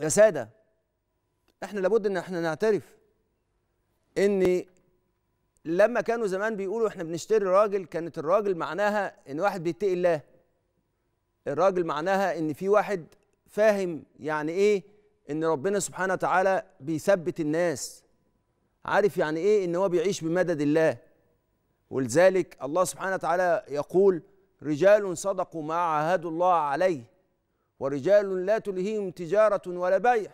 يا ساده احنا لابد ان احنا نعترف ان لما كانوا زمان بيقولوا احنا بنشتري راجل كانت الراجل معناها ان واحد بيتقي الله الراجل معناها ان في واحد فاهم يعني ايه ان ربنا سبحانه وتعالى بيثبت الناس عارف يعني ايه ان هو بيعيش بمدد الله ولذلك الله سبحانه وتعالى يقول رجال صدقوا ما عاهدوا الله عليه ورجال لا تلهيهم تجارة ولا بيع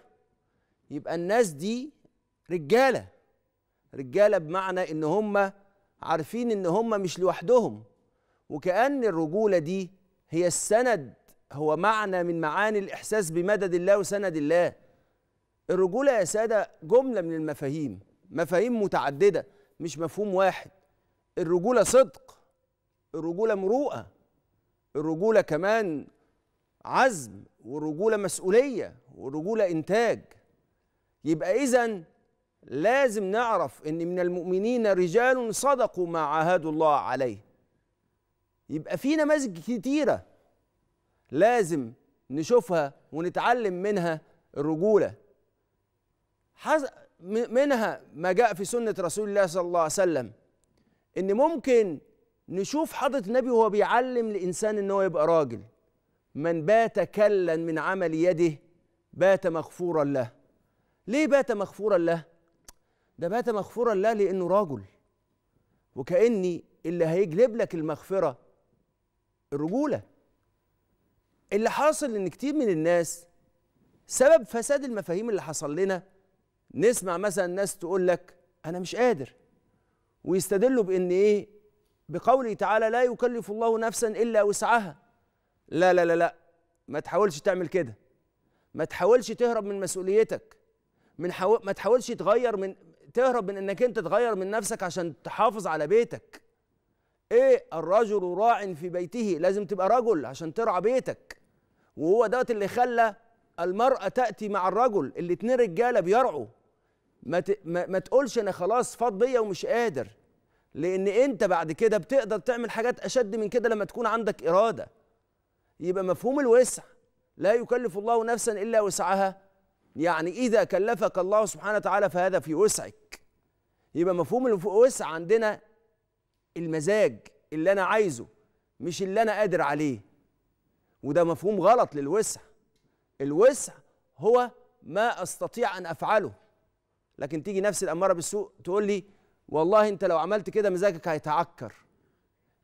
يبقى الناس دي رجالة رجالة بمعنى إن هم عارفين إن هم مش لوحدهم وكأن الرجولة دي هي السند هو معنى من معاني الإحساس بمدد الله وسند الله الرجولة يا سادة جملة من المفاهيم مفاهيم متعددة مش مفهوم واحد الرجولة صدق الرجولة مروءة الرجولة كمان عزم ورجوله مسؤوليه ورجوله انتاج يبقى اذا لازم نعرف ان من المؤمنين رجال صدقوا ما عاهدوا الله عليه يبقى في نماذج كتيره لازم نشوفها ونتعلم منها الرجوله منها ما جاء في سنه رسول الله صلى الله عليه وسلم ان ممكن نشوف حضره النبي وهو بيعلم الانسان ان هو يبقى راجل من بات كلا من عمل يده بات مغفورا له ليه بات مغفورا له ده بات مغفورا له لانه رجل وكاني اللي هيجلب لك المغفره الرجوله اللي حاصل ان كتير من الناس سبب فساد المفاهيم اللي حصل لنا نسمع مثلا ناس تقول لك انا مش قادر ويستدلوا بان ايه بقوله تعالى لا يكلف الله نفسا الا وسعها لا لا لا لا ما تحاولش تعمل كده ما تحاولش تهرب من مسؤوليتك من حو... ما تحاولش تغير من تهرب من انك انت تغير من نفسك عشان تحافظ على بيتك ايه الرجل راع في بيته لازم تبقى رجل عشان ترعى بيتك وهو دوت اللي خلى المرأة تأتي مع الرجل اتنين رجالة بيرعوا ما, ت... ما... ما تقولش انا خلاص فاض بيا ومش قادر لان انت بعد كده بتقدر تعمل حاجات اشد من كده لما تكون عندك اراده يبقى مفهوم الوسع لا يكلف الله نفسا الا وسعها يعني اذا كلفك الله سبحانه وتعالى فهذا في وسعك يبقى مفهوم الوسع عندنا المزاج اللي انا عايزه مش اللي انا قادر عليه وده مفهوم غلط للوسع الوسع هو ما استطيع ان افعله لكن تيجي نفس الاماره بالسوء تقول لي والله انت لو عملت كده مزاجك هيتعكر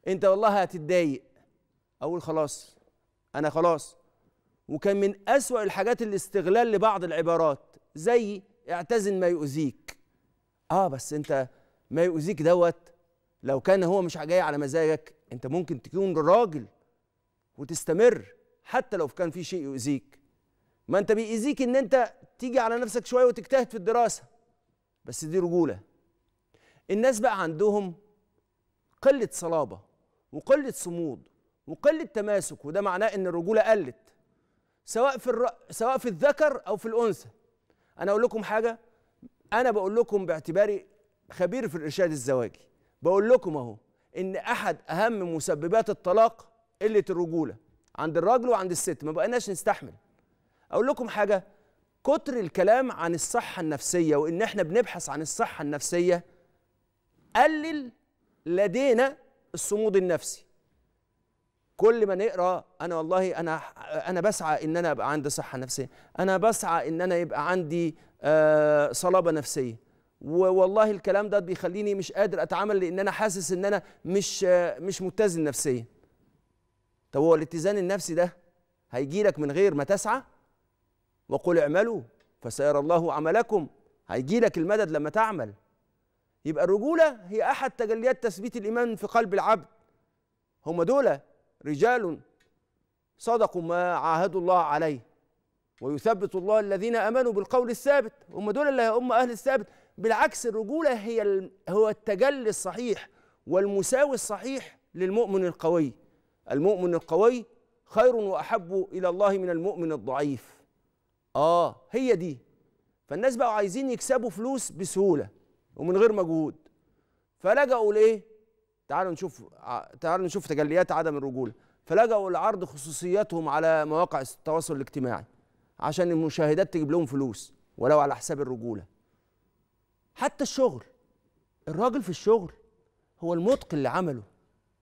انت والله هتتضايق اقول خلاص انا خلاص وكان من اسوا الحاجات الاستغلال لبعض العبارات زي اعتزل ما يؤذيك اه بس انت ما يؤذيك دوت لو كان هو مش جاي على مزاجك انت ممكن تكون راجل وتستمر حتى لو كان في شيء يؤذيك ما انت بيأذيك ان انت تيجي على نفسك شويه وتجتهد في الدراسه بس دي رجوله الناس بقى عندهم قله صلابه وقله صمود وقله تماسك وده معناه ان الرجوله قلت سواء في الر... سواء في الذكر او في الانثى انا اقول لكم حاجه انا بقول لكم باعتباري خبير في الارشاد الزواجي بقول لكم اهو ان احد اهم مسببات الطلاق قله الرجوله عند الراجل وعند الست ما بقيناش نستحمل اقول لكم حاجه كتر الكلام عن الصحه النفسيه وان احنا بنبحث عن الصحه النفسيه قلل لدينا الصمود النفسي كل ما نقرا انا والله انا انا بسعى ان انا ابقى عندي صحه نفسيه انا بسعى ان انا يبقى عندي آه، صلابه نفسيه والله الكلام ده بيخليني مش قادر اتعامل لان انا حاسس ان انا مش آه، مش متزن نفسيا طب هو الاتزان النفسي ده هيجي لك من غير ما تسعى وقل اعملوا فسيرى الله عملكم هيجي لك المدد لما تعمل يبقى الرجوله هي احد تجليات تثبيت الايمان في قلب العبد هم دول رجال صدقوا ما عاهدوا الله عليه ويثبت الله الذين امنوا بالقول الثابت هم دول اللي هم اهل الثابت بالعكس الرجوله هي هو التجلي الصحيح والمساوي الصحيح للمؤمن القوي المؤمن القوي خير واحب الى الله من المؤمن الضعيف اه هي دي فالناس بقوا عايزين يكسبوا فلوس بسهوله ومن غير مجهود فلجأوا لايه تعالوا نشوف آه، تعالوا نشوف تجليات عدم الرجوله فلجأوا لعرض خصوصياتهم على مواقع التواصل الاجتماعي عشان المشاهدات تجيب لهم فلوس ولو على حساب الرجوله حتى الشغل الراجل في الشغل هو المتقن عمله